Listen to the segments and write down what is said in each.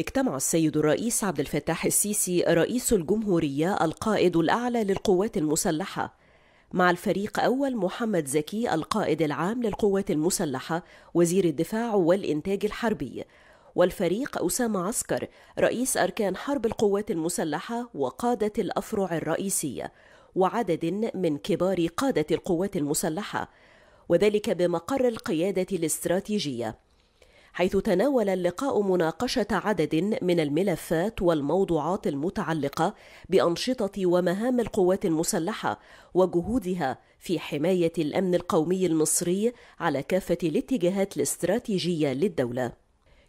اجتمع السيد الرئيس عبد الفتاح السيسي رئيس الجمهورية القائد الأعلى للقوات المسلحة مع الفريق أول محمد زكي القائد العام للقوات المسلحة وزير الدفاع والإنتاج الحربي والفريق أسامة عسكر رئيس أركان حرب القوات المسلحة وقادة الأفرع الرئيسية وعدد من كبار قادة القوات المسلحة وذلك بمقر القيادة الاستراتيجية حيث تناول اللقاء مناقشة عدد من الملفات والموضوعات المتعلقة بأنشطة ومهام القوات المسلحة وجهودها في حماية الأمن القومي المصري على كافة الاتجاهات الاستراتيجية للدولة.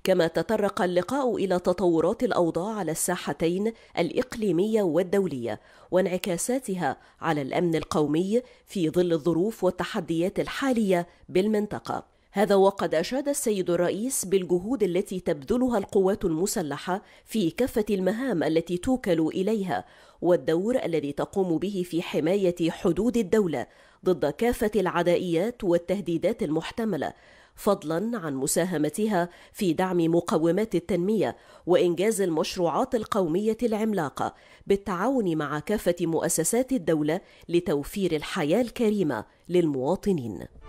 كما تطرق اللقاء إلى تطورات الأوضاع على الساحتين الإقليمية والدولية وانعكاساتها على الأمن القومي في ظل الظروف والتحديات الحالية بالمنطقة. هذا وقد أشاد السيد الرئيس بالجهود التي تبذلها القوات المسلحة في كافة المهام التي توكل إليها والدور الذي تقوم به في حماية حدود الدولة ضد كافة العدائيات والتهديدات المحتملة فضلا عن مساهمتها في دعم مقومات التنميه وانجاز المشروعات القوميه العملاقه بالتعاون مع كافه مؤسسات الدوله لتوفير الحياه الكريمه للمواطنين